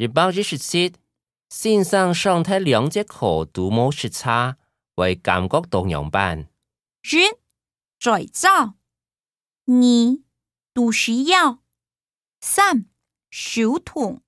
一百日十七，先生上睇两只课读冇雪差，为感觉荡洋班。一伪早，二读需要，三手痛。